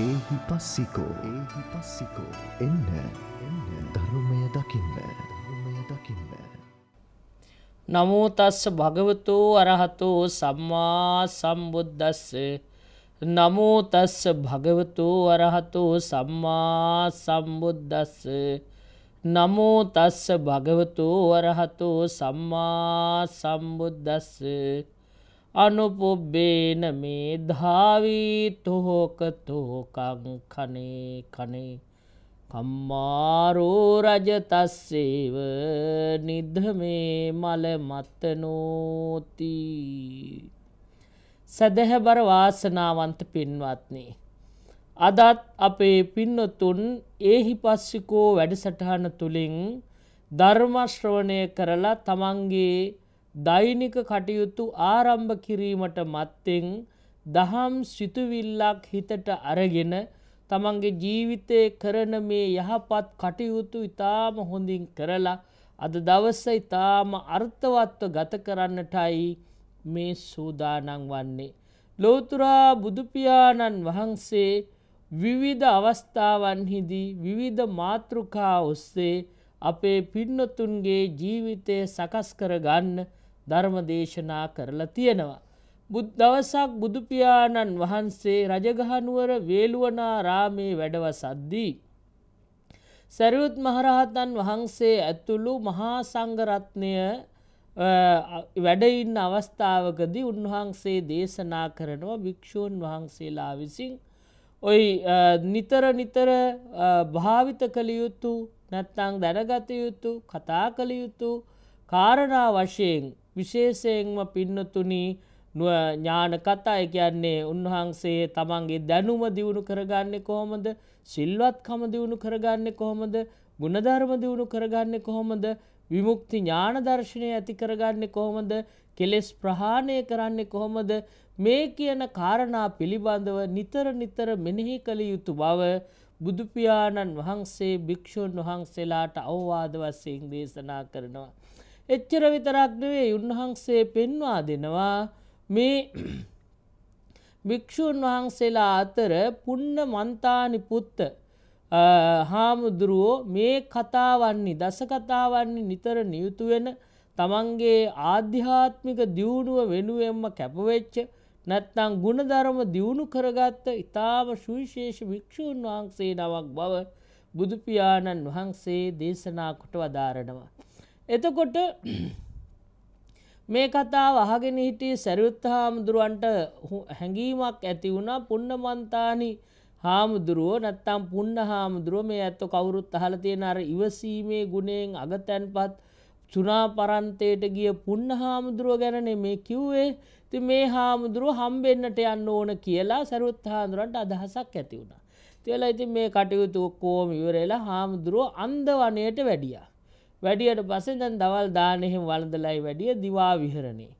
ඒහි පස්සිකෝ ඒහි පස්සිකෝ එන්න එන්න ධර්මය දකින්න ධර්මය දකින්න. නමෝතස්ස භගවතු අරහතෝ සම්මා සම්බුද්ධස්ස නමෝතස්ස භගවතු අරහතෝ සම්මා සම්බුද්ධස්ස නමෝ තස්ස භගවතු වරහතෝ සම්මා සම්බුද්දස්ස අනුපුබ්බේන මේ ධාවී තුහෝකතුහෝකං කනේ කනේ කම්මාරෝ රජතස්සේව නිද්ධමේ මල මත්තනෝති සැදැහැබර වාසනාවන්ත පින්වත්නේ. අදත් අපේ පින්නතුන් ඒහිපස්සිකෝ වැඩසටහන තුළින් ධර්මශ්‍රවණය කරලා තමන්ගේ දෛනික කටයුතු ආරම්භ කිරීමට මත්තෙන් දහම් සිතුවිල්ලක් හිතට අරගෙන තමන්ගේ ජීවිතය කරන මේ යහපත් කටයුතු ඉතාම හොඳින් කරලා අද දවස ඉතාම අර්ථවත්ව ගත කරන්නටයි මේ සූදානං වන්නේ. ලෝතුරා බුදුපාණන් වහන්සේ විවිධ අවස්ථාවන්හිදී විවිධ මාතෘකා ඔස්සේ අපේ පින්නතුන්ගේ ජීවිතය සකස් කරගන්න ධර්ම දේශනා කරලා තියෙනවා. බුද්ධවසක් බුදුපියාණන් වහන්සේ රජගහනුවර වේලුවනා රාමේ වැඩව සද්දී. සැරියුත් මහරහතන් වහන්සේ ඇතුළු මහා සංගරත්නය වැඩඉන්න අවස්ථාවකදී උන්වහන්සේ දේශනා කරනවා භික්‍ෂූන් වහන්සේලා විසින් ඔයි නිතර නිතර භාවිත කළ යුතු නැත්තං දැනගත යුතු කතා කළ යුතු කාරණා වශයෙන් විශේෂයෙන්ම පින්නතුනි ඥාන කතා කියන්නේ උන්වහන්සේ තමන්ගේ දැනුම දියුණු කරගන්නේ කොහොමද සිල්වත්කම දියුණු කරගන්නේ කොහොමද ගුණධර්ම දියුණු කරගන්නේ කොහොමද විමුක්ති ඥාන දර්ශනය ඇති කරගන්නේ කොහොමද කෙලෙස් ප්‍රහාණය කරන්නේ කොහොමද මේ කියන කාරණා පිළිබඳව නිතර නිතර මෙනෙහි කළ යුතු බව බුදුපියාණන් වහන්සේ භික්‍ෂූන් වහන්සේලාට අවවාද වස්සයෙන් දේශනා කරනවා. එච්චර විතරක් නෙවේ උන්වහන්සේ පෙන්වා දෙනවා මේ භික්‍ෂූන් වහන්සේලා අතර පුන්න මන්තානි පුත්ත හාමුදුරුවෝ මේ කතාවන්නේ දසකතාවන්නේ නිතර නියුතුවෙන තමන්ගේ ආධ්‍යාත්මික දියුණුව වෙනුවෙන්ම කැපවෙච්ච නැත්නම් ගුණධර්ම දියුණු කරගත්ත ඉතාම සුවිශේෂ භික්‍ෂූන් වහන්සේ නවක් බව බුදුපියාණන් වහන්සේ දේශනා කොට වදාරනවා. එතකොට මේ කතා වහගෙන හිටිය සැරුත් හාමුදුරුවන්ට හැඟීමක් ඇති වුණා පුන්න මන්තානි හාමුදුරුව නැත්තම් පුන්න හාමුදුරුව මේ ඇත්ත කවුරුත් අහල තියෙන අර ඉවසීමේ ගුණයෙන් අගතැන්පත් චුනා පරන්තයට ගිය පුන්න හාමුදුරුව ගැනනේ මේ කිව්වේ ති මේ හාමුදුරුව හම්බෙන්න්නට යන්න ඕන කියලා සැරුත් හාමුදුරන්ට අදහසක් ඇති වුණා. තියලා ඉති මේ කටයුතු ඔක්කෝම ඉවරලා හාමුදුරුව අන්ද වනයට වැඩියා. වැඩියට පස්සේ දැන් දවල් දාන එහෙම වළඳලයි වැඩිය දිවා විහරණේ.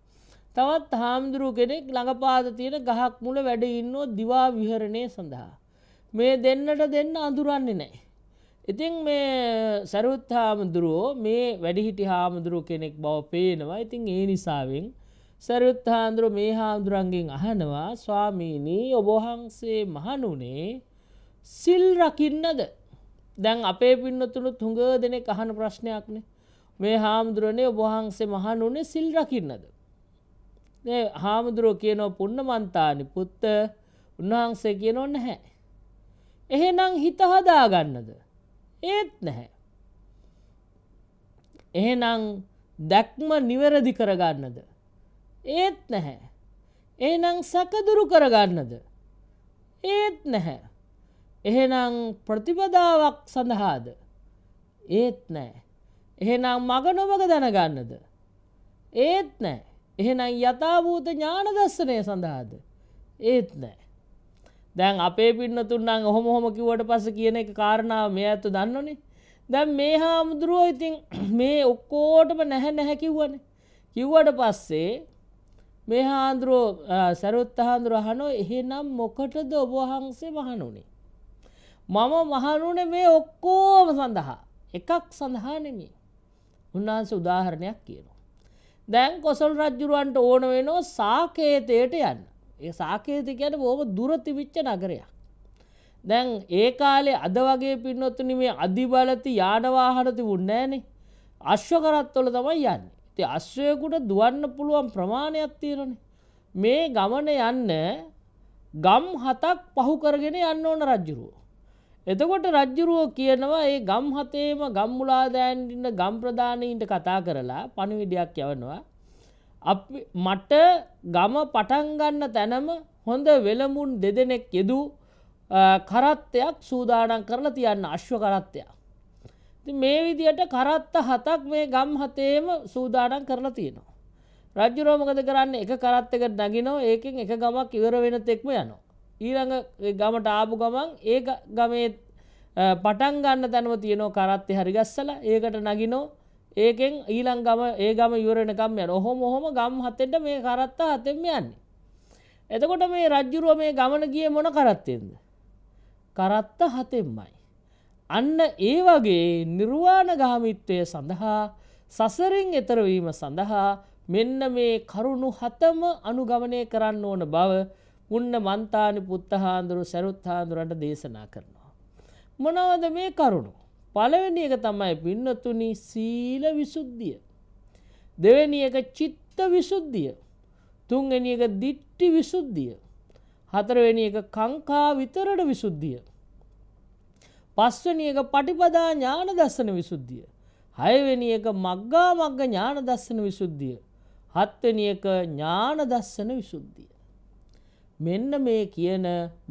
තවත් හාමුදුරුව කෙනෙක් ළඟපාද තියෙන ගහක් මුල වැඩ ඉන්නෝ දිවා විහරණය සඳහා. මේ දෙන්නට දෙන්න අඳුරන්නේ නෑ. ඉතින් මේ සැරුත් හාමුදුරුවෝ මේ වැඩිහිටි හාමුදුරුව කෙනෙක් බව පේනවා ඉතින් ඒ නිසාවෙන් සැරුත් හාමුදුරුව මේ හාමුදුරන්ගෙන් අහනවා ස්වාමීනී ඔබහන්සේ මහනුනේ සිල් රකින්නද දැන් අපේ පින්නතුනුත් හුඟ දෙනෙ කහන ප්‍රශ්නයක්නේ මේ හාමුදුරනේ ඔබහන්සේ මහනුනේ සිල් රකින්නද. හාමුදුරුව කියනෝ පුන්න මන්තානි පුත්ත උන්වහන්සේ කියනො නැහැ. එහෙනම් හිත හදාගන්නද. ඒත් නැහැ. එහෙනම් දැක්ම නිවැරදි කරගන්නද. ඒත් නැහැ. ඒනං සැකදුරු කරගන්නද. ඒත් නැහැ. එහෙනම් ප්‍රතිපදාවක් සඳහාද ඒත් නෑ එහෙනම් මග නොමග දැනගන්නද ඒත් නෑ එහෙනම් යථභූත ඥාන දස්සනය සඳහාද ඒත් නෑ දැන් අපේ පින්න තුන්නන් ඔහොම හොම කිවට පස කියන එක කාරණාව මේ ඇතු දන්නනේ දැන් මේ හාමුදුරුවෝ ඉතින් මේ ඔක්කෝටම නැහැ නැහැ කිව්වන කිව්වට පස්සේ මේ හාන්දුරුවෝ සැරුත් හාන්දුරුව හනෝ එහෙනම් මොකටද ඔබහන්සේ වහනුනේ මම මහනුන මේ ඔක්කෝම සඳහා එකක් සඳහා නෙමේ උන්වහන්සේ උදාහරණයක් කියනවා. දැන් කොසල් රජ්ජුරුවන්ට ඕන වෙනෝ සාකේතයට යන්න. ඒ සාකේත ගැන බෝම දුරතිවිච්ච නගරයක්. දැන් ඒ කාලේ අද වගේ පින්නොත්තුන මේ අධිබලති යානවාහනති වුන්නෑනේ අශ්වකරත්වල තමයි යන්න. ති අශ්වයකුට දුවන්න පුළුවන් ප්‍රමාණයක් තියෙනනේ. මේ ගමන යන්න ගම් හතක් පහු කරගෙන යන්න ඕන රජ්ජුරුවෝ. එතකොට රජ්ජුරුවෝ කියනවා ඒ ගම් හතේම ගම්මුලාදෑන්ටින්න ගම්ප්‍රධානීන්ට කතා කරලා පණිවිඩයක් යවනවා. මට ගම පටන්ගන්න තැනම හොඳ වෙළමුන් දෙදෙනෙක් යෙදු කරත්තයක් සූදානන් කරලා තියන්න අශ්ව කරත්තයක්. මේ විදියට කරත්ත හතක් මේ ගම් හතේම සූදානන් කරලා තියෙනවා. රජ්ජුරෝමකද කරන්න එක කරත්තකට නගිනෝ ඒකින් එක ගමක් ඉවර වෙන තෙක්ම යනවා. ඊළඟ ගමට ආපු ගමන් ඒ ගමේ පටන් ගන්න තැනව තියනෝ කරත්ති හරිගස්සල ඒකට නගිනෝ ඒකෙන් ඊළං ගම ඒ ගම යුරණකම් යන ඔහොම ොහොම ගම් හතෙට මේ කරත්තා හතෙම යන්නේ. එතකොට මේ රජ්ජුරුව මේ ගමන ගිය මොන කරත්තයෙන්ද. කරත්ත හතෙම්මයි. අන්න ඒ වගේ නිර්වාණ ගාමිත්වය සඳහා සසරින් එතරවීම සඳහා මෙන්න මේ කරුණු හතම අනුගමනය කරන්න ඕන බව උන්න මන්තානි පුත්තහාන්දුරු සැරුත්හාන්දුරන්ට දේශනා කරනවා. මොනවද මේ කරුණු. පළවෙනි එක තමයි පින්නතුනි සීල විසුද්ධිය. දෙවැනි එක චිත්ත විසුද්ධිය. තුන්ගනි එක දිට්ටි විසුද්ධිය. හතරවෙනි එක කංකා විතරට විසුද්ධිය. පස්වනි එක පටිපදා ඥාන දස්සන විසුද්ධිය. හයවෙනි එක මග්ගා මග්ග ඥාන දස්සන විසුද්ධිය. හත්වනි එක ඥාන දස්සන විසුද්ධිය. මෙන්න මේ කියන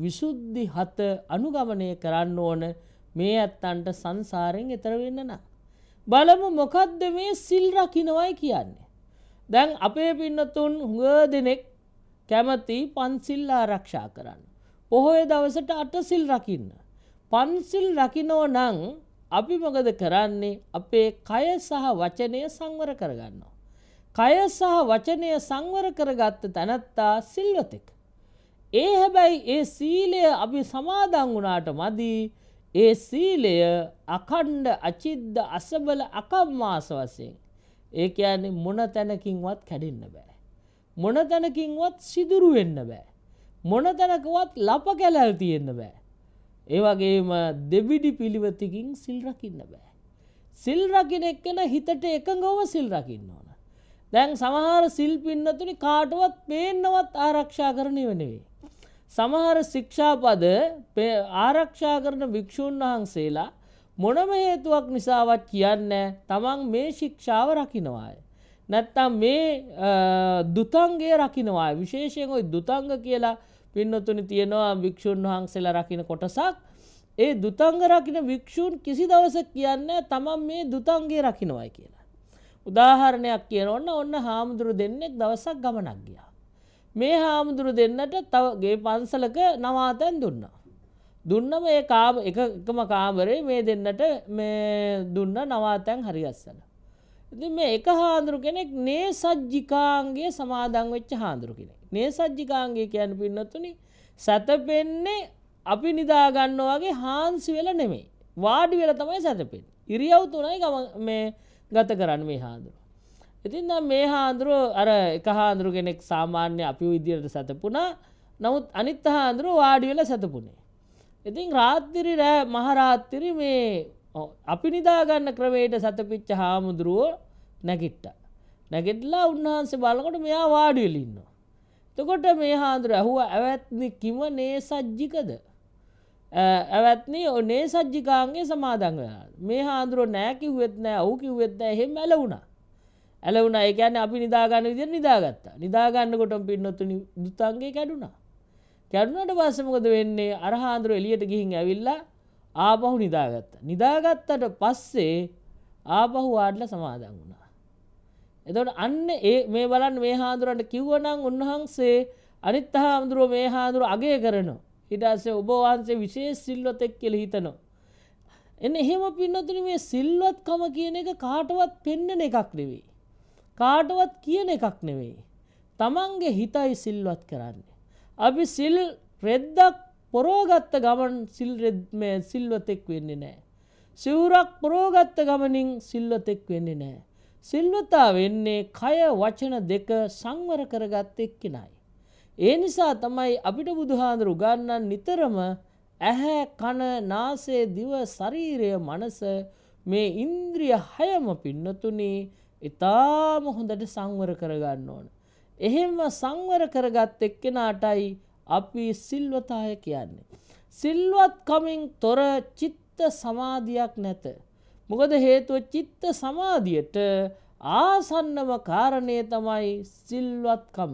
විසුද්ධි හත අනුගමනය කරන්න ඕන මේ ඇත්තන්ට සංසාරෙන් එතර වෙන්න නම්. බලමු මොකද්ද මේ සිල් රකින්නවයි කියන්නේ. දැන් අපේ පින්නතුන් හුඟ දෙනෙක් කැමති පන්සිල් ආරක්ෂා කරන්න. පොහොය දවසට අටසිල් රකින්න. පන්සිල් රකිනෝ නම් අපි මොකද කරන්නේ අපේ කය සහ වචනය සංවර කරගන්නවා. කය සහ වචනය සංවර කරගත්ත තැනැත්තා සිල්වතෙක්. ඒ හැබැයි ඒ සීලය අපි සමාදං වුණාට මදී ඒ සීලය අකණ්ඩ අචිද්ද අසබල අකම්මාස වසයෙන් ඒ කියන්නේ මොන තැනකින්වත් කැඩින්න බෑ. මොන තැනකින්වත් සිදුරු වෙන්න බෑ. මොන තැනකවත් ලප කැලැල් තියෙන්න බෑ. ඒවගේම දෙවිඩි පිළිවතිකින් සිල්රකින්න බෑ. සිල්රකින එක්කෙන හිතට එකඟව සිල්රකින්න ඕන. දැන් සමහර සිල්පින්නතුනි කාටවත් පේන්නවත් ආරක්ෂා කරණය වනවේ. සමහර ශික්ෂාපද ආරක්ෂා කරන භික්‍ෂූන් වහන්සේලා මොනම හේතුවක් නිසාවත් කියන්න තමන් මේ ශික්ෂාව රකිනවාය. නැත්තම් මේ දුතන්ගේ රකිනවා විශේෂයෙන් ඔයි දුතංග කියලා පින්නතුනි තියෙනවා භික්‍ෂූන් වහන්සේලා රකින කොටසක් ඒ දුතංග රකින භික්‍ෂූන් කිසි දවස කියන්න තමන් මේ දුතන්ගේ රකිනවයි කියලා. උදාහරණයක් කියන ඔන්න ඔන්න හාමුදුරු දෙන්නෙක් දවසක් ගමනක් ගියා. මේ හාමුදුරු දෙන්නට තවගේ පන්සලක නවාතැන් දුන්නා. දුන්නම ඒ කාම එකම කාමරේ මේ දෙන්නට දුන්න නවාතැන් හරිගස්සල. ඉති මේ එක හාදුරු කෙනෙක් නේ සජ්ජිකාන්ගේ සමාදංවෙච්ච හාදුරු කෙනෙක්. නේ සජ්ජිකාන්ගේ කියැන පින්නතුනි සැතපෙන්නේ අපි නිදාගන්න වගේ හාන්සි වෙල නෙමේ. වාඩි වෙල තමයි සැතපෙන්. ඉරියව් තුනයි ගම මේ ගත කරන්න මේ හාදුරු. ඉතින් මේ හාන්දුරුව අර එක හාන්දුරු කෙනෙක් සාමාන්‍ය අපි විදියට සැතපුනා නමුත් අනිත් හාන්දුරුව වාඩිවෙල සැතපුුණේ. ඉතින් රාත්තිරි රෑ මහරාත්තිරි මේ අපි නිදාගන්න ක්‍රමේට සතපිච්ච හාමුදුරුවෝ නැකිට්ට. නැගෙටලා උන්වහන්සේ බලකොට මෙයා වාඩිවෙලින්න. තකොට මේ හාන්දුර ඇහුව ඇවැත්නි කිම නේ සජ්ජිකද. ඇවැත්නි ඔනේ සජ්ජිකාන්ගේ සමාදංග මේ හාන්දුරුව නෑකිව්වෙත් නෑ ඔහු කිව්වෙත්නෑ හෙම ඇලවුණා ඇලවුණ ඒකැන අපි නිදාගන්න විදි නිදාගත්තා නිදාගන්නකොටම පින්නොත්තුන දුතන්ගේ කැඩුණා. කැඩුණට පස්සමකද වෙන්නේ අරහාන්දුර එලියට ගිහින් ඇවිල්ලා ආපහු නිදාගත්ත. නිදාගත්තට පස්සේ ආපහු ආඩල සමාදන් වුණා. එතට අන්න ඒ මේ බලන් මේ හාදුරට කිව්වනං උන්වහන්සේ අනිත් හාමුදුරුව මේ හාදුරු අගේ කරනවා. හිටසේ ඔබවහන්සේ විශේෂ සිල්ලොතෙක් කෙළ හිතනවා. එන්න එහෙම පින්නතුන මේ සිල්ලොත්කම කියන එක කාටවත් පෙන්න්න එකක් නෙවෙේ. කාටවත් කියන එකක් නෙවෙයි. තමන්ගේ හිතයි සිල්වත් කරන්න. අපි සිල් රෙද්දක් පොරෝගත්ත ගමන් සිල් රෙද්මය සිල්වතෙක් වෙන්නේ නෑ. සිවුරක් පොරෝගත්ත ගමනින් සිල්වතෙක් වෙන්නේ නෑ. සිල්වතා වෙන්නේ කය වචන දෙක සංවර කරගත්ත එක්කෙනයි. ඒ නිසා තමයි අපිට බුදුහාඳුරු ගන්නන් නිතරම ඇහැ කන නාසේ දිව ශරීරය මනස මේ ඉන්ද්‍රිය හයම පින්නතුනී ඉතාම හොඳට සංවර කරගන්න ඕන. එහෙම සංවර කරගත් එක්කෙනාටයි අපි සිල්වතාය කියන්නේ. සිල්වත් කමින් තොර චිත්ත සමාධියක් නැත. මොකද හේතුව චිත්ත සමාධියට ආසන්නම කාරණය තමයි සිල්වත්කම.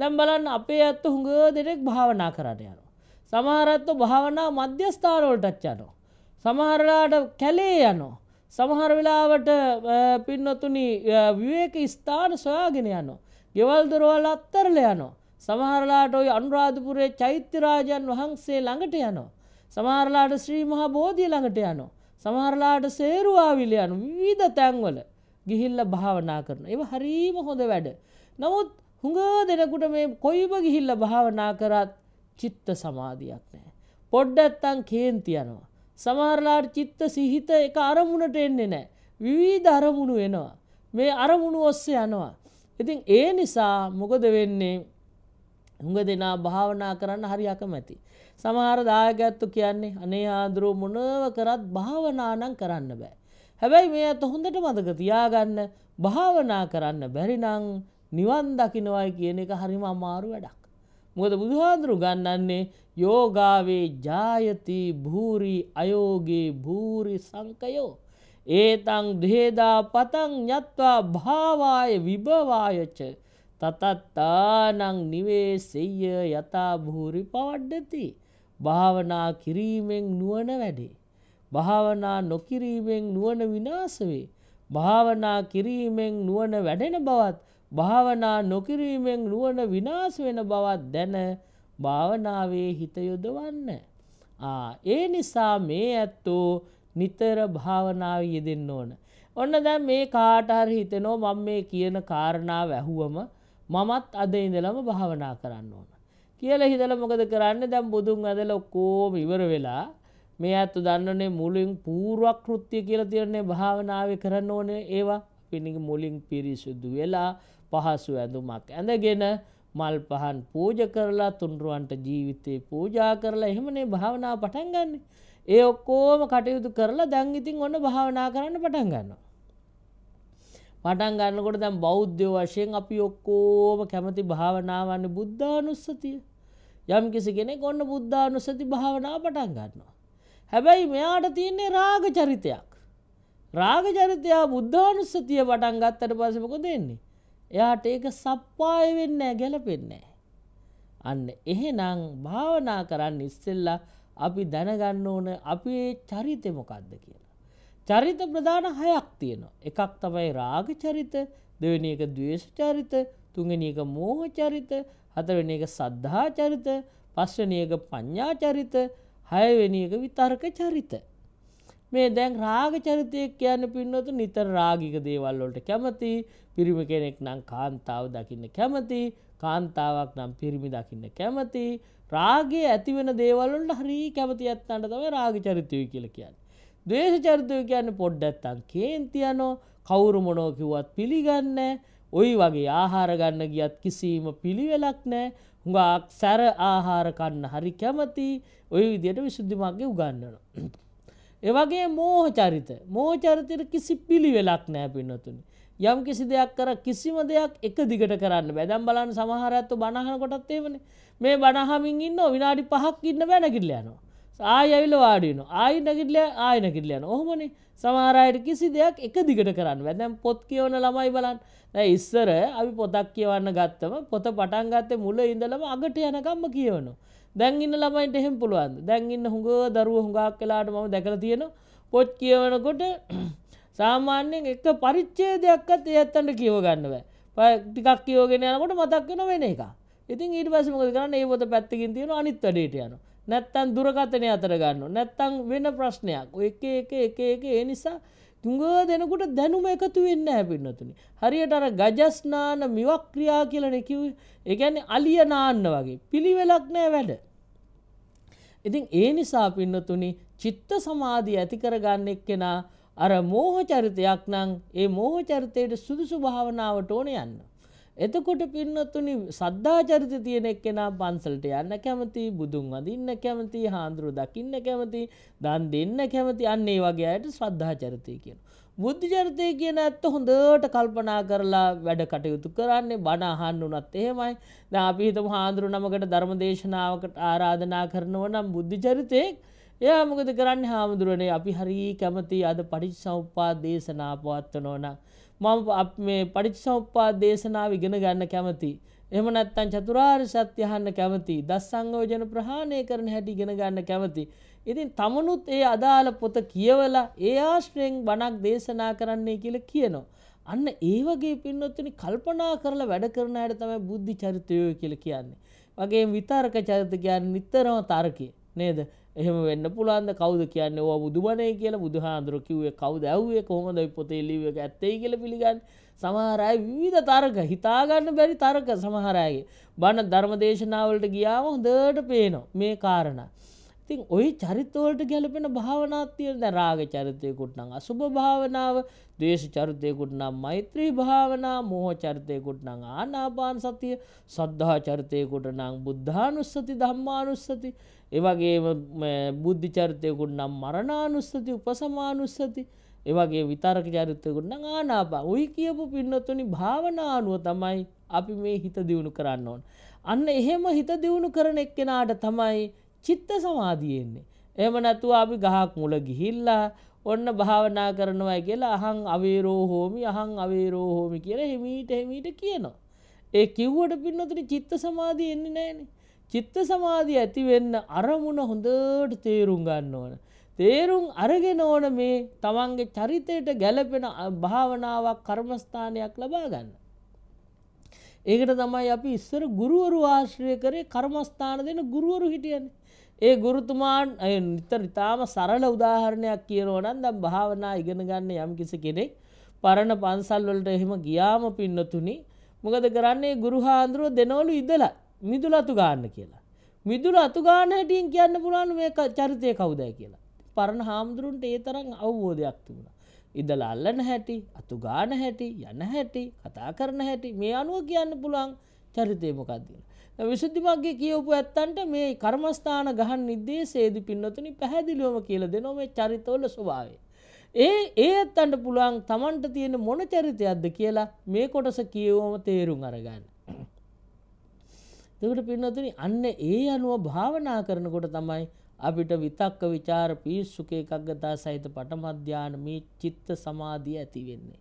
දැම් බලන්න අපේ ඇත්ත හුඟ දෙනෙක් භාවනා කරට යනු. සමහරත්ව භාවනා මධ්‍යස්ථානවලටච්චනෝ. සමහරලාට කැලේ යනෝ. සමහර වෙලාවට පින්නතුනි විවේක ස්ථාන සොයාගෙන යනවා. ගෙවල් දොරවල් අත්තරල යනවා. සමහරලාට ওই අනුරාධපුරයේ චෛත්‍ය රාජන් වහන්සේ ළඟට යනවා. සමහරලාට ශ්‍රී මහා බෝධිය ළඟට යනවා. සමහරලාට සේරුවාවිල යන විවිධ තැන්වල ගිහිල්ලා භාවනා කරන. ඒව හරීම හොඳ වැඩ. නමුත් හුඟ දෙනකුට මේ කොයිම ගිහිල්ලා භාවනා කරත් චිත්ත සමාධියක් නැහැ. පොඩ්ඩක් තන් කේන්ති යනවා. සමහරලාට චිත්ත සිහිත එක අරමුණට එන්නේ නෑ. විවිධ අරමුණු වෙනවා. මේ අරමුණු ඔස්සේ යනවා. ඉතින් ඒ නිසා මොකද වෙන්නේ හුඟ දෙනා භාවනා කරන්න හරි අකමැති. සමහර දායකත්තු කියන්නේ අනේ ආදුරුව මොනව කරත් භාවනානම් කරන්න බෑ. හැබැයි මේ ඇත හොඳට මතක තියාගන්න භාවනා කරන්න බැරිනං නිවන් දකිනවයි කියන එක හරිම අමාරු වැඩක්. මොකද බුදුහාදුරු ගන්නන්නේ යෝගාවේ ජායති භූරි අයෝගේ භූරි සංකයෝ. ඒතං දේදා පතං ඥත්වා භාවාය විභවායච තතත්තානං නිවේසෙය යතා භූරි පවඩ්ඩති. භාවනා කිරීමෙන් නුවන වැඩේ. භාවනා නොකිරීමෙන් නුවන විනාසවේ. භාවනා කිරීමෙන් නුවන වැඩෙන බවත් භාවනා නොකිරීමෙන් නුවන විනාශ වෙන බවත් දැන භාවනාවේ හිත යොදවන්න. ඒ නිසා මේ ඇත්තෝ නිතර භාවනාව යෙදෙන්න ඕන. ඔන්න දැ මේ කාටර් හිතනෝ මං මේ කියන කාරණාව ඇහුවම මමත් අද ඉඳලම භාවනා කරන්න ඕන. කියල හිතල මොකද කරන්න දැම් බුදුන් ඇදල ඔක්කෝම ඉවර වෙලා මේ ඇත්තු දන්නනේ මුලින් පූරුවක් කෘත්තිය කියල තියරන්නේ භාවනාව කරන්න ඕනේ ඒවා පිණි මුලින් පිරිසුදු වෙලා පහසු ඇඳුමක් ඇඳගෙන මල් පහන් පූජ කරලා තුන්රුවන්ට ජීවිතේ පූජා කරලා එහෙමනේ භාවනා පටන් ගන්න. ඒ ඔක්කෝම කටයුතු කරලා දැන් ඉතින් ඔන්න භාවනා කරන්න පටන් ගන්නවා. පටන් ගන්නකොට දැන් බෞද්ධ වශයෙන් අපි ඔක්කෝම කැමති භාවනාවන්නේ බුද්ධානුස්සතිය. යම් කිසි කෙනෙක් ඔන්න බුද්ධානුස්සති භාවනාව පටන් ගන්නවා. හැබැයි මෙයාට තියන්නේ රාග චරිතයක්. රාග චරිතයා බුද්ධානුස්සතිය පටන් ගත්තට පස්සේ මොකද වෙන්නේ? එයාට ඒක සප්පාය වෙන්න ගැලපෙන්නේ. අන්න එහෙනම් භාවනා කරන්න ඉස්සෙල්ලා අපි දැනගන්න ඕන අපේ චරිත මොකක්ද කියලා. චරිත ප්‍රධාන හයක් තියෙනවා. එකක් තමයි රාග චරිත, දෙවෙනි එක ද්වේෂ චරිත, තුන්වෙනි එක මෝහ චරිත, හතරවෙනි එක සද්ධා චරිත, පස්වෙනි එක පඤ්ඤා චරිත, හයවෙනි එක විතර්ක චරිත. මේ දැන් රාග චරිතය කියන්න පින්නොතු නිතර රාගික දේවල්ලොට කැමති පිරිමි කෙනෙක් නම් කාන්තාව දකින්න කැමති කාන්තාවක් නම් පිරිමි දකින්න කැමති රාගේ ඇතිවෙන දේවල්ලට හරි කැමති ඇත්තන්ට තම රාග චරිතය කියල කියන්න. දේශ චරිතය කියන්න පොඩ්ඩ ඇත්තන් කේන්තියනෝ කවුරු මොනෝකිවත් පිළිගන්න ඔයි වගේ ආහාරගන්න ගියත් කිසීම පිළිවෙලක් නෑ හුඟක් සැර ආහාර කන්න හරි කැමති ඔය විදියට විශුද්ධිමක්ගේ උගන්නනවා. ඒවගේ මෝහ චරිත මෝහ චරිතයට කිසි පිළිවෙලක් නෑ පින්නතුනි. යම් කිසි දෙයක් කර කිසිම දෙයක් එක දිගට කරන්න බැදම් බලන්න සමහරඇත්තු බණහන කොටත් එවන මේ බණහමින් ඉන්න විනාඩි පහක් ඉන්න බැනකිල්ල යනවා. ආයවිල වාඩින ආයි නැගිල්ල ආය නැකිල්ලයන ඔහොමනි සමහරයට කිසි දෙයක් එක දිගට කරන්න වැදැම් පොත් කියවන ළමයි බලන් ඉස්සර අපි පොතක් කියවන්න ගත්තම පොත පටන් ගත්තේ මුල ඉඳලම අගට යනකම්ම කියවනවා. දැන් ඉන්න ළමයිට එහෙම පුළුවන් දැන් ඉන්න හුඟ දරුව හුඟක් කලාට මම දැකලා තියෙන පොත් කියවනකොට සාමාන්‍යයෙන් එක පරිච්ඡේදයක්වත් ඒ ඇත්තන්ට කියව ගන්න බෑ. ටිකක් කියවගෙන යනකොට මතක් වෙන වෙන එක. ඉතින් ඊට පස්සේ මොකද කරන්නේ? ඒ පොත පැත්තකින් තියෙනවා අනිත් වැඩේට යනවා. නැත්තම් දුරකථනය අතර ගන්නවා. නැත්තම් වෙන ප්‍රශ්නයක්. ඔය එක එක එක එක ඒ නිසා තුඟ දෙනකුට දැනුම එකතු වෙන්න පින්නතුනි. හරියට අර ගජස්නාන මිවක්ක්‍රියා කියලන කිව් එකන්නේ අලිය නාන්න වගේ පිළිවෙලක් නෑ වැඩ. ඉතින් ඒ නිසා පින්නතුනි චිත්ත සමාධී ඇතිකරගන්න එක්කෙනා අර මෝහ චරිතයක් නම් ඒ මෝහ චරිතයට සුදුසු භාවනාවට ඕන යන්න. එතකොට පින්නතුනි සද්ධාචරිත තියෙන එක්කෙනා පන්සලට යන්න කැමති බුදුන් වඳින්න කැමති හාන්දුරු දකින්න කැමති දන් දෙන්න කැමති අන්න ඒ වගේ අයට ශ්‍රද්ධාචරිතය කියන. බුද්ධ චරිතය කියන ඇත්ත හොඳට කල්පනා කරලා වැඩ කටයුතු කරන්නේ බණ අහන්න උනත් එහෙමයි. දැන් අපි හිතමු හාන්දුරු නමකට ධර්ම දේශනාවකට ආරාධනා කරනව නම් බුද්ධ චරිතේ එයා මොකද කරන්නේ හාමුදුරනේ අපි හරි කැමති අද පටිච්චසමුප්පාද දේශනා පවත්වනවා නම් මම මේ පටිච්චසමුප්පා දේශනාව ඉගෙන ගන්න කැමති. එහෙම නැත්නම් චතුරාර්ය සත්‍ය අහන්න කැමති. දස් සංයෝජන ප්‍රහාණය කරන හැටි ඉගෙන ගන්න කැමති. ඉතින් තමනුත් ඒ අදාළ පොත කියවලා ඒ ආශ්‍රයෙන් බණක් දේශනා කරන්නේ කියලා කියනවා. අන්න ඒ වගේ පින්නොත්තුනි කල්පනා කරලා වැඩ කරන අයට තමයි බුද්ධි චරිතය කියලා කියන්නේ. වගේ විතර්ක චරිත කියන්නේ නිතරම තර්කය. නේද? එහෙම වෙන්න පුළන්ද කවද කියන්න ඕ බුදුබනය කියල බුදුහාන්දුර කිවේ කවද ඇවේ කොහොමද පොතේලිව එක ඇත්තේ කියල පිළිගන්න සමහරයි විවිධ තර්ක හිතාගන්න බැරි තර්ක සමහරයගේ බණ ධර්මදේශනාවලට ගියාව හොදට පේනවා මේ කාරණ. ඉතින් ඔයි චරිතවලට ගැලපෙන භාවනාත්තියද රාග චරිතයකුට නම් අසුභ භාවනාව දේශ චරිතයකුට නම් මෛත්‍රී භාවනා මෝහ චරිතයකුට නං ආනාපාන සතිය සද්ධහා චරිතයකුට නං බුද්ධානුස්සති ධම්මානුස්සති ඒවගේ බුද්ධි චරිතයකුට නම් මරණානුස්සති උපසමානුස්සති ඒවගේ විතරක චරිතයකුට නම් ආනාපා ඔයි කියපු පින්නතුනි භාවනානුව තමයි අපි මේ හිත දියුණු කරන්න ඕන. අන්න එහෙම හිත දියුණු කරන එක්කෙනාට තමයි චිත්ත සමාධියෙන්නේ. එම නැතුව අපි ගහක් මුල ගිහිල්ලා ඔන්න භාවනා කරනවා කියලා අහං අවේරෝහෝමි අහං අවේරෝහෝමි කියලා හෙමීට හෙමීට කියනවා. ඒ කිව්වට පින්නතුනි චිත්ත සමාධිය එන්නේ නෑනේ. චිත්ත සමාධිය ඇතිවෙන්න අරමුණ හොඳට තේරුම් ගන්න ඕන. තේරුම් අරගෙන ඕන මේ තමන්ගේ චරිතයට ගැලපෙන භාවනාවක් කර්මස්ථානයක් ලබා ගන්න. ඒකට තමයි අපි ඉස්සර ගුරුවරු ආශ්‍රය කරේ කර්මස්ථාන දෙන ගුරුවරු හිටියන. ඒ ගුරුතුමාන් නිතර ඉතාම සරල උදාහරණයක් කියනවනන් දම් භාවනා ඉගෙන ගන්න යම් කිසි කෙනෙක් පරණ පන්සල් වලට එහෙම ගියාම පින්නතුනි මොකද කරන්නේ ගුරු හාන්දුරුව දෙනවලු ඉදලා මිදුල අතු ගාන්න කියලා. මිදුල අතු ගාන හැටියෙන් කියන්න පුරාණ මේ චරිතය කවුදයි කියලා. පරණ හාමුදුරුන්ට ඒ තරම් අවබෝධයක් තිබුණ. ඉදල අල්ලන හැටි අතු ගාන හැටි යන හැටි කතා කරන හැටි මේ අනුව කියන්න පුළුවන් චරිතය මොකක්ද කියලා. විශුද්ධිමක්ගේ කියවපු ඇත්තන්ට මේ කර්මස්ථාන ගහන් නිදේ සේදු පින්නතුනි පැහැදිලිවම කියල දෙනොම චරිතවල ස්වභාවේ. ඒ ඒ ඇත්තන්ට පුළුවන් තමන්ට තියෙන මොන චරිතයක්ද කියලා මේ කොටස කියවෝම තේරුම් අරගන්න. දෙකට පින්නතුනි අන්න ඒ අනුව භාවනා කරනකොට තමයි අපිට විතක්ක ਵਿਚාර පිස්සුක එකග්ගතා සහිත පඨම ධානය මේ චිත්ත සමාධිය ඇති වෙන්නේ.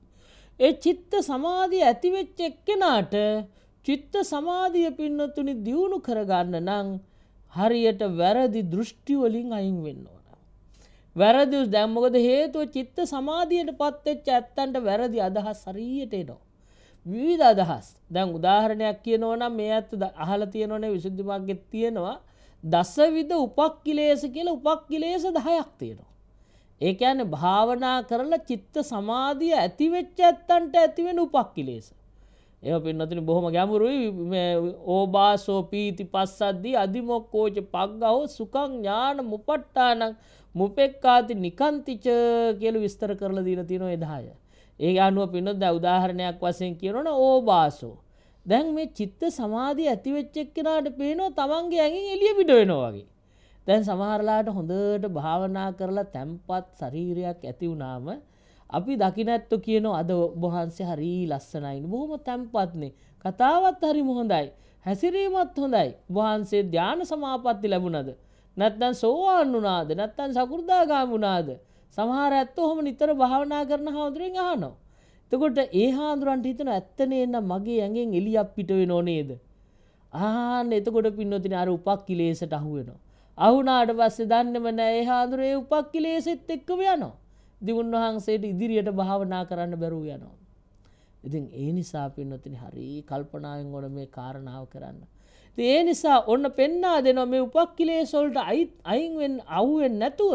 ඒ චිත්ත සමාධිය ඇති වෙච්ච එක්කෙනාට චිත්ත සමාධිය පින්නතුනි දියුණු කරගන්න නම් හරියට වැරදි දෘෂ්ටි වලින් අයින් වෙන්න ඕන. වැරදි දැන් මොකද හේතුව චිත්ත සමාධියට පත් වෙච්ච ඇත්තන්ට වැරදි අදහස් හරියට එනවා. විවිධ අදහස් දැන් උදාහරණයක් කියනවනම් මේ ඇත්ත අහල තියනොනේ විශුද්ධිමක්ගෙත් තියෙනවා දසවිධ උපක්කිලේස කියල උපක්කිලේස දහයක් තියෙනවා. ඒක ඇන භාවනා කරලා චිත්ත සමාධිය ඇතිවෙච්ච ඇත්තන්ට ඇතිවෙන උපක්කිලේස. එම පින්නතින බොහොම ගැමුරුයි ඕබාසෝපීති පස්සද්දී අධිමොක්කෝච පක්ගහෝ සුකං ඥාන මුපට්ටානං මුපෙක්කාති නිකන්තිච කියල විස්තර කරලා දීන තිනො එදාය. ඒ අනුව පිනොත් ද උදාහරණයක් වසයෙන් කියරන ඕබාසෝ. දැන් මේ චිත්ත සමාධී ඇතිවෙච්චෙක් කෙනාට පේනෝ තමන්ගේ ඇඟින් එලිය පිට වෙනවාගේ. දැන් සමහරලාට හොඳට භාවනා කරලා තැම්පත් ශරීරයක් ඇතිවුනාම අපි දකිනැත්තු කියන අද බොහන්සේ හරී ලස්සනයින් බොහොම තැම්පත්නේ කතාවත් හරි මොහොඳයි හැසිරීමත් හොඳයි වහන්සේ ධ්‍යාන සමාපත්ති ලැබුණද නැත්තන් සෝවාන් වනාද නැත්තන් සකෘදාගාමුණාද සමහර ඇත්ත හොම නිතර භාවනා කරන හාමුදුරුවෙන් අහනවා. එතකොට ඒ හාමුදුරන්ට හිතන ඇත්තනේ එන්න මගේ ඇඟෙන් එලියක් පිට වෙනෝ නේද? ආන්න එතකොට පින්නොතින අර උපක්ඛිලේශයට අහු වෙනවා. අහුනාට පස්සේ දන්නේම නැහැ ඒ හාමුදුරුවෝ ඒ උපක්ඛිලේශෙත් එක්කම යනවා. ඉතින් උන්වහන්සේට ඉදිරියට භාවනා කරන්න බැරුව යනවා. ඉතින් ඒ නිසා පින්නොතින හරි කල්පනාවෙන් ඕන මේ කාරණාව කරන්න. ඉතින් ඒ නිසා ඔන්න පෙන්නා දෙනවා මේ උපක්ඛිලේශ වලට අයින් වෙන්න අහුවෙන්නේ නැතුව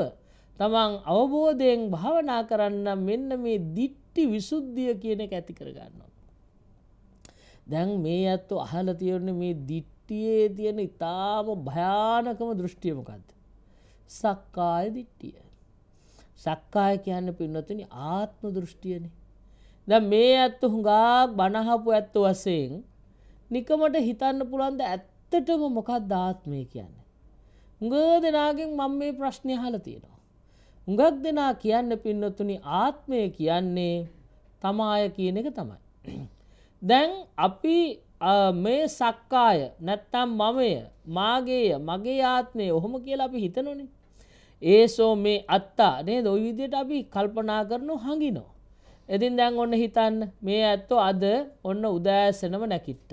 තමන් අවබෝධයෙන් භාවනා කරන්න මෙන්න මේ දිට්ටි විසුද්ධිය කියන එක ඇති කරගන්නවා. දැන් මේ ඇත්තු අහල තියරන මේ දිට්ටියේ තියෙන ඉතාම භයානකම දෘෂ්ටියමකක්ද. සක්කාය දිට්ටිය. සක්කාය කියන්න පින්නතුනි ආත්ම දෘෂ්ටියනේ. ද මේ ඇත්ත හුඟක් බණහපු ඇත්ත වසයෙන් නිකමට හිතන්න පුළන්ද ඇත්තටම මොකක් ධාත්මය කියන්න. හුඟ දෙනාගෙන් මං මේ ප්‍රශ්නය හල තියෙනවා. හුඟක් දෙනා කියන්න පින්නතුනි ආත්මය කියන්නේ තමාය කියන එක තමයි. දැන් අපි මේ සක්කාය නැත්තම් මමය මාගේය මගේ ආත්මය ඔහොම කියලා අපි හිතනුනේ. ඒසෝ මේ අත්තා නේ දොයි විදියට අපි කල්පනා කරනු හඟිනෝ. එතින් දැන් ඔන්න හිතන්න මේ ඇත්තෝ අද ඔන්න උදෑසනම නැකිට්ට.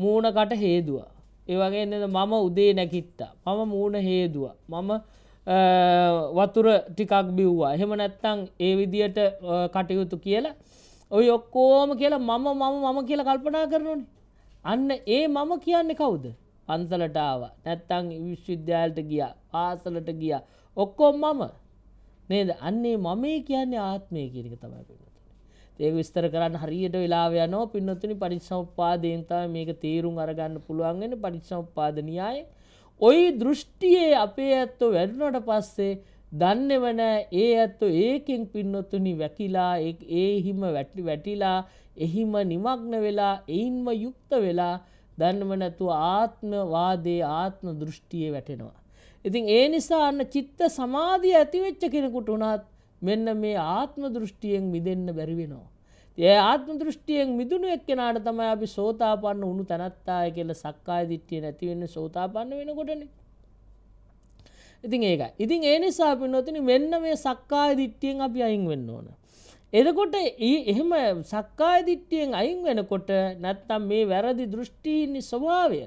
මූුණකට හේදවා. ඒවගේ එන්නද මම උදේ නැකිට්ටා මම මූුණ හේදවා මම වතුර ටිකක් බිව්වා එහෙම නැත්තං ඒ විදියට කටයුතු කියලා ඔය ඔක්කෝම කියලා මම මම මම කියල කල්පනා කරනුන අන්න ඒ මම කියන්නේ කවුද පන්සලට ආව නැත්තං විශ්විද්‍යාලට ගිය පාසලට ගිය ඔක්කෝම් මම නේද අන්නේ මමේ කියන්නේ ආත්මය කියනක තමයි පිනතුන ඒක විස්තර කරන්න හරියට වෙලාව යනෝ පින්නතුනි පරික්ෂ උපාදේන්තාව මේක තේරුම් අරගන්න පුළුවන්ගෙන පරික්ෂ උපාදනයායේ ඔයි දෘෂ්ටියේ අපේ ඇත්තෝ වැඩුණට පස්සේ දන්නවන ඒ ඇත්තෝ ඒකෙන් පින්නොතුනි වැකිලා ඒහිම වැටි වැටිලා එහිම නිමක්න වෙලා එයින්ම යුක්ත වෙලා දන්නව නැතුව ආත්මවාදේ ආත්ම දෘෂ්ටියේ වැටෙනවා. ඉතින් ඒ නිසා අන්න චිත්ත සමාධිය ඇතිවෙච්ච කෙනෙකුට උනත් මෙන්න මේ ආත්ම දෘෂ්ටියෙන් මිදෙන්න බැරි වෙනවා. ඒ ආත්ම දෘෂ්ටියෙන් මිදුණු එක්කෙනාට තමයි අපි සෝතාපන්න වුණු තැනත්තාය කියලා සක්කාය දිට්ඨිය නැති වෙන්නේ සෝතාපන්න වෙනකොටනේ. ඉතින් ඒකයි. ඉතින් ඒ නිසා පින්නොතනි මෙන්න මේ සක්කාය දිට්ඨියෙන් අපි අයින් වෙන්න ඕන. එතකොට එහෙම සක්කාය දිට්ඨියෙන් අයින් වෙනකොට නැත්තම් මේ වැරදි දෘෂ්ටීනි ස්වභාවය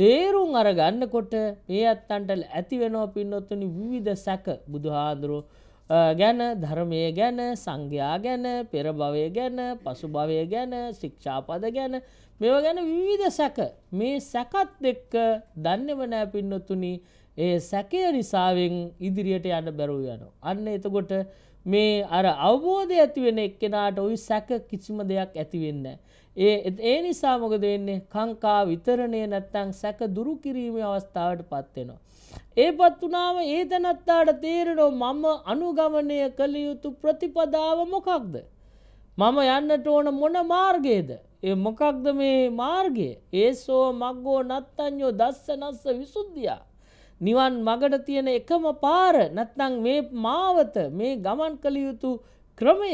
තේරුම් අරගන්නකොට මේ අත්තන්ට ඇති වෙනවා පින්නොත්තුනි විවිධ සැක බුදුහාඳුරෝ ගැන ධර්මය ගැන සංඝයා ගැන පෙරභවය ගැන පසුභවය ගැන ශික්ෂාපද ගැන මෙව ගැන විවිධ සැක මේ සැකත් එක්ක දන්නව නෑ පින්නොතුනි ඒ සැකය නිසාවෙන් ඉදිරියට යන්න බැරුව යන. අන්න එතකොට මේ අර අවබෝධය ඇතිවෙන එක්කෙනාට ඔයි සැක කිසිම දෙයක් ඇතිවෙන්න. ඒ ඒ නිසා මොකද වෙන්නේ කංකා විතරණය නැත්තං සැක දුරු කිරීමේ අවස්ථාවට පත්වෙනවා. ඒ පත් වනාව ඒ තැනත්තාට තේරෙනෝ මම අනුගමනය කළ යුතු ප්‍රතිපදාව මොකක්ද. මම යන්නට ඕන මොන මාර්ගයේද. ඒ මොකක්ද මේ මාර්ගය ඒසෝ මක්ගෝ නත්තඥෝ දස්ස නස්ස විසුද්ධියා. නිවන් මගට තියෙන එකම පාර නැත්නං මේ මාවත මේ ගමන් කළ යුතු ක්‍රමය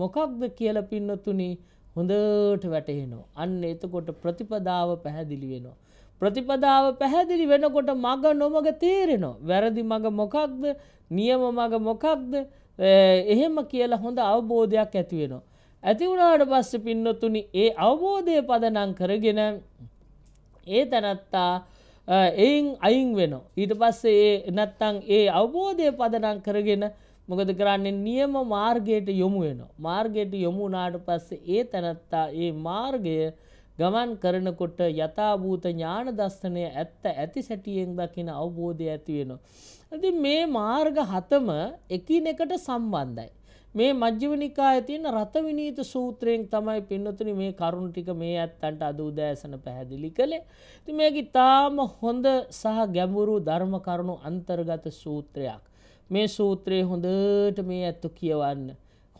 මොකක්ද කියල පින්නතුනිි හොඳට වැටහෙනවා. අන්න එතකොට ප්‍රතිපදාව පැහැදිලි වෙනවා. ප්‍රතිපදාව පැහැදිලි වෙනකොට මග නොමග තේරෙනවා. වැරදි මග මොකක්ද නියම මග මොකක්ද එහෙම කියලා හොඳ අවබෝධයක් ඇතිවෙනවා. ඇතිවුණාට පස්ස පින්නතුනි ඒ අවබෝධය පදනං කරගෙන ඒ තැනත්තා එයින් අයින් වෙනවා. ඊට පස්සේ ඒ නැත්තං ඒ අවබෝධය පදනං කරගෙන මොකද කරන්නේ නියම මාර්ගයට යොමු වෙනවා. මාර්ගයට යොමු වුණාට පස්සේ ඒ තැනත්තා ඒ මාර්ගය ගමන් කරනකොට යථාභූත ඥාන දර්ශනය ඇත්ත ඇති සැටියෙන් දකින අවබෝධය ඇති වෙනවා. ඉතින් මේ මාර්ග හතම එකිනෙකට සම්බන්ධයි. මේ මජ්ජිම නිකායේ තියෙන රතවිනීත සූත්‍රයෙන් තමයි පින්නතුනි මේ කරුණ ටික මේ ඇත්තන්ට අද උදෑසන පැහැදිලි කළේ. ඉතින් මේක ඊටාම හොඳ සහ ගැඹුරු ධර්ම කරුණු අන්තර්ගත සූත්‍රයක්. මේ සූත්‍රයේ හොඳට මේ ඇත්තු කියවන්න.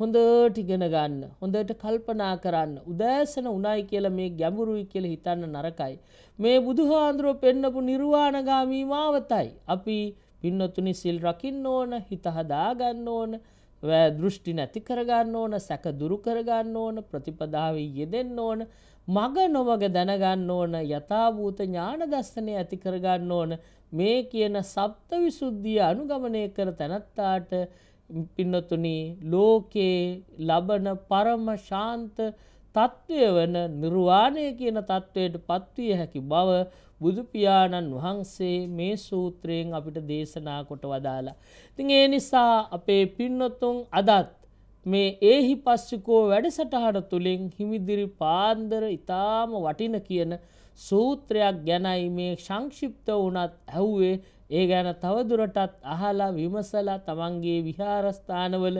හොඳට ඉගෙන ගන්න හොඳට කල්පනා කරන්න උදෑසන උනායි කියලා මේ ගැඹුරුයි කියලා හිතන්න නරකයි. මේ බුදුහාන්දුරුව පෙන්නපු නිර්වාණගාමී මාවතයි. අපි පින්නතුනි සිල් රකින්න ඕන හිත හදාගන්න ඕන දෘෂ්ටි නැති කරගන්න ඕන සැක දුරු කරගන්න ඕන ප්‍රතිපදාවේ යෙදෙන්න ඕන මග නොමග දැනගන්න ඕන යථාභූත ඥාන දර්ශනය ඇති කරගන්න ඕන මේ කියන සප්ත විසුද්ධිය අනුගමනය කර තැනත්තාට පින්නතුනි ලෝකයේ ලබන පරම ශාන්ත තත්ත්වය වන නිර්වාණය කියන තත්ත්වයට පත්විය හැකි බව බුදුපියාණන් වහන්සේ මේ සූත්‍රයෙන් අපිට දේශනා කොට වදාලා. තින් ඒ නිසා අපේ පින්නොතුන් අදත් මේ ඒහි පස්සිකෝ වැඩසටහන තුළින් හිමිදිරි පාන්දර ඉතාම වටින කියන සූත්‍රයක් ගැනයි මේ සංක්ෂිප්ත වුණත් ඇහුවේ ඒ ගැන තවදුරටත් අහලා විමසලා තමන්ගේ විහාරස්ථානවල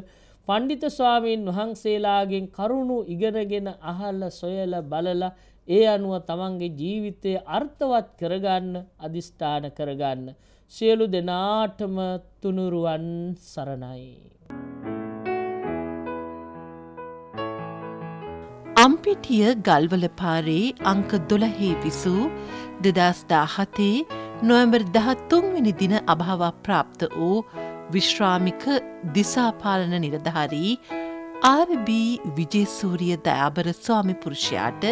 පණ්ඩිත ස්වාමීන් වහන්සේලාගෙන් කරුණු ඉගෙනගෙන අහල්ල සොයල බලලා ඒ අනුව තමන්ගේ ජීවිතය අර්ථවත් කරගන්න අධිෂ්ඨාන කරගන්න. සියලු දෙනාටම තුනුරුවන් සරණයි. වම්පිටිය ගල්වල පාරේ අංක දොළහේ විසූ දෙදස්දා හතේ නොවැම්බර් දහත්තුන්වෙනි දින අභාවා ප්‍රාප්ත වූ විශ්‍රාමික දිසාපාලන නිලධාරී ආරB විජේසූරිය දයාබර ස්වාමි පුරුෂයාට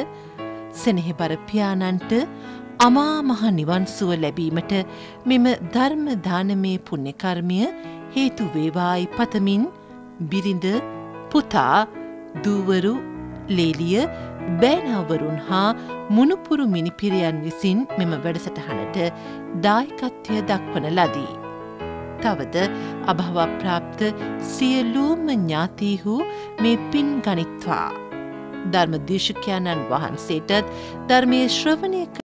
සෙනෙහෙබර පියාණන්ට අමාමහ නිවන්සුව ලැබීමට මෙම ධර්ම දානමේ පුුණ්‍යකර්මය හේතු වේවායි පතමින් බිරිඳ පුතා දූවරු ලේලිය බෑනාවරුන් හා මුණුපුරු මිනිපිරියන් විසින් මෙම වැඩසටහනට දායකත්වය දක්වන ලදී. තවද අභවප්‍රාප්ත සියලූම ඥාතීහු මේ පින් ගනිත්වා. ධර්මදේශකයාණන් වහන්සේටත් ධර්මය ශ්‍රවණය